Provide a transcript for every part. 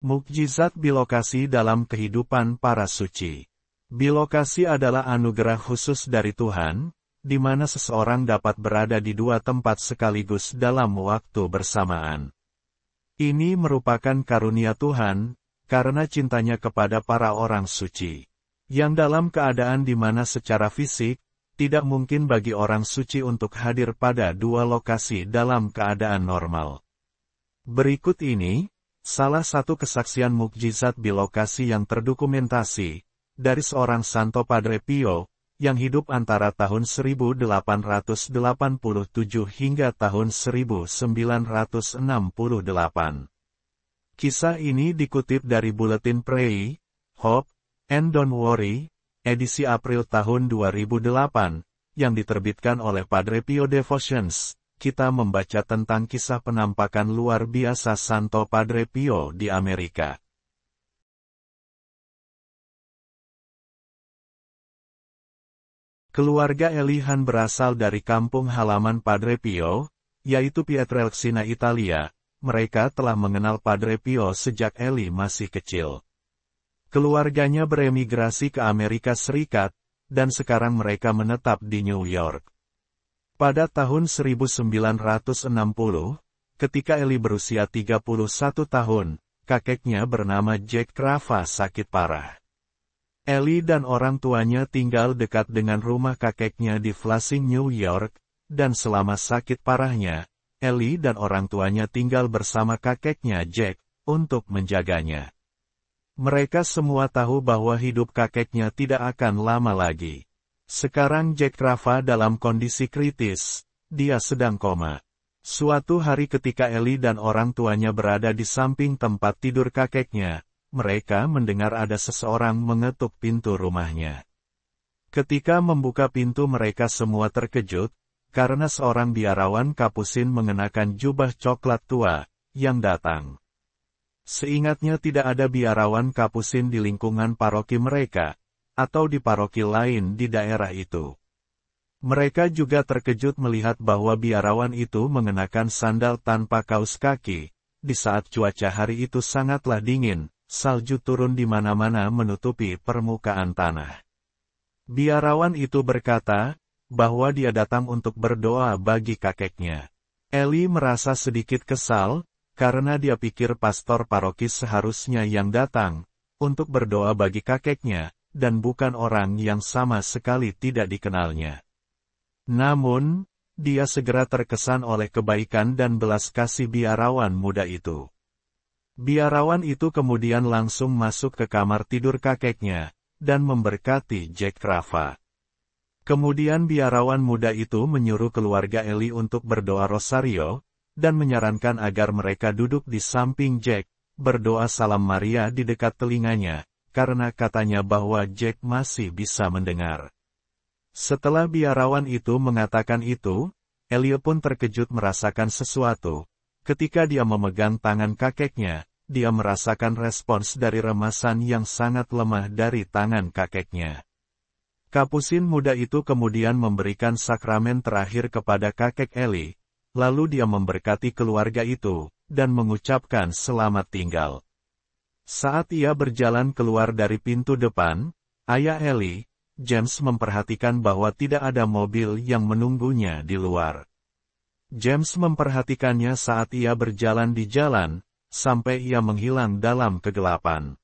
Mukjizat bilokasi dalam kehidupan para suci. Bilokasi adalah anugerah khusus dari Tuhan, di mana seseorang dapat berada di dua tempat sekaligus dalam waktu bersamaan. Ini merupakan karunia Tuhan, karena cintanya kepada para orang suci. Yang dalam keadaan di mana secara fisik, tidak mungkin bagi orang suci untuk hadir pada dua lokasi dalam keadaan normal. Berikut ini, salah satu kesaksian mukjizat di lokasi yang terdokumentasi, dari seorang Santo Padre Pio, yang hidup antara tahun 1887 hingga tahun 1968. Kisah ini dikutip dari Buletin Prey, Hope, and Don't Worry, edisi April tahun 2008, yang diterbitkan oleh Padre Pio Devotions kita membaca tentang kisah penampakan luar biasa Santo Padre Pio di Amerika. Keluarga Elihan berasal dari kampung halaman Padre Pio, yaitu Pietrelcina Italia. Mereka telah mengenal Padre Pio sejak Eli masih kecil. Keluarganya beremigrasi ke Amerika Serikat, dan sekarang mereka menetap di New York. Pada tahun 1960, ketika Eli berusia 31 tahun, kakeknya bernama Jack Krava sakit parah. Eli dan orang tuanya tinggal dekat dengan rumah kakeknya di Flushing, New York, dan selama sakit parahnya, Eli dan orang tuanya tinggal bersama kakeknya Jack, untuk menjaganya. Mereka semua tahu bahwa hidup kakeknya tidak akan lama lagi. Sekarang Jack Rafa dalam kondisi kritis. Dia sedang koma. Suatu hari ketika Eli dan orang tuanya berada di samping tempat tidur kakeknya, mereka mendengar ada seseorang mengetuk pintu rumahnya. Ketika membuka pintu mereka semua terkejut, karena seorang biarawan kapusin mengenakan jubah coklat tua, yang datang. Seingatnya tidak ada biarawan kapusin di lingkungan paroki mereka, atau di paroki lain di daerah itu. Mereka juga terkejut melihat bahwa biarawan itu mengenakan sandal tanpa kaos kaki. Di saat cuaca hari itu sangatlah dingin, salju turun di mana-mana menutupi permukaan tanah. Biarawan itu berkata, bahwa dia datang untuk berdoa bagi kakeknya. Eli merasa sedikit kesal, karena dia pikir pastor paroki seharusnya yang datang, untuk berdoa bagi kakeknya, dan bukan orang yang sama sekali tidak dikenalnya. Namun, dia segera terkesan oleh kebaikan dan belas kasih biarawan muda itu. Biarawan itu kemudian langsung masuk ke kamar tidur kakeknya, dan memberkati Jack Rafa. Kemudian biarawan muda itu menyuruh keluarga Eli untuk berdoa Rosario, dan menyarankan agar mereka duduk di samping Jack, berdoa salam Maria di dekat telinganya, karena katanya bahwa Jack masih bisa mendengar. Setelah biarawan itu mengatakan itu, Elio pun terkejut merasakan sesuatu. Ketika dia memegang tangan kakeknya, dia merasakan respons dari remasan yang sangat lemah dari tangan kakeknya. Kapusin muda itu kemudian memberikan sakramen terakhir kepada kakek Eli, lalu dia memberkati keluarga itu, dan mengucapkan selamat tinggal. Saat ia berjalan keluar dari pintu depan, ayah Ellie, James memperhatikan bahwa tidak ada mobil yang menunggunya di luar. James memperhatikannya saat ia berjalan di jalan, sampai ia menghilang dalam kegelapan.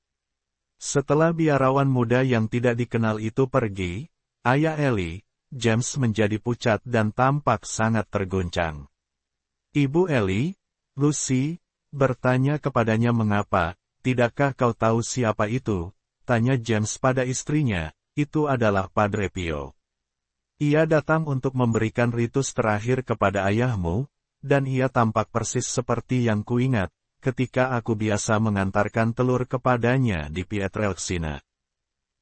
Setelah biarawan muda yang tidak dikenal itu pergi, ayah Ellie, James menjadi pucat dan tampak sangat terguncang. Ibu Ellie, Lucy, bertanya kepadanya mengapa Tidakkah kau tahu siapa itu? Tanya James pada istrinya, itu adalah Padre Pio. Ia datang untuk memberikan ritus terakhir kepada ayahmu, dan ia tampak persis seperti yang kuingat, ketika aku biasa mengantarkan telur kepadanya di Pietrelcina.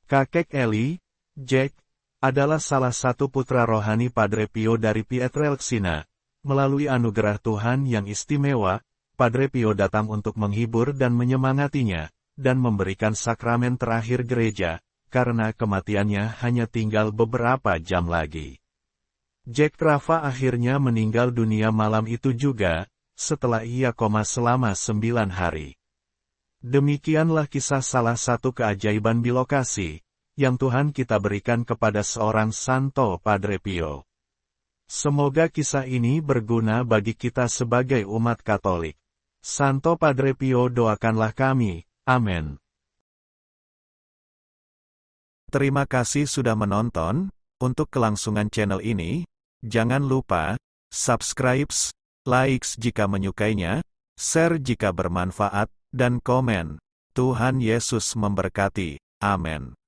Kakek Eli, Jack, adalah salah satu putra rohani Padre Pio dari Pietrelcina, melalui anugerah Tuhan yang istimewa, Padre Pio datang untuk menghibur dan menyemangatinya, dan memberikan sakramen terakhir gereja, karena kematiannya hanya tinggal beberapa jam lagi. Jack Rafa akhirnya meninggal dunia malam itu juga, setelah ia koma selama sembilan hari. Demikianlah kisah salah satu keajaiban bilokasi, yang Tuhan kita berikan kepada seorang Santo Padre Pio. Semoga kisah ini berguna bagi kita sebagai umat Katolik. Santo Padre Pio doakanlah kami. Amin. Terima kasih sudah menonton. Untuk kelangsungan channel ini, jangan lupa subscribe, likes jika menyukainya, share jika bermanfaat, dan komen. Tuhan Yesus memberkati. Amin.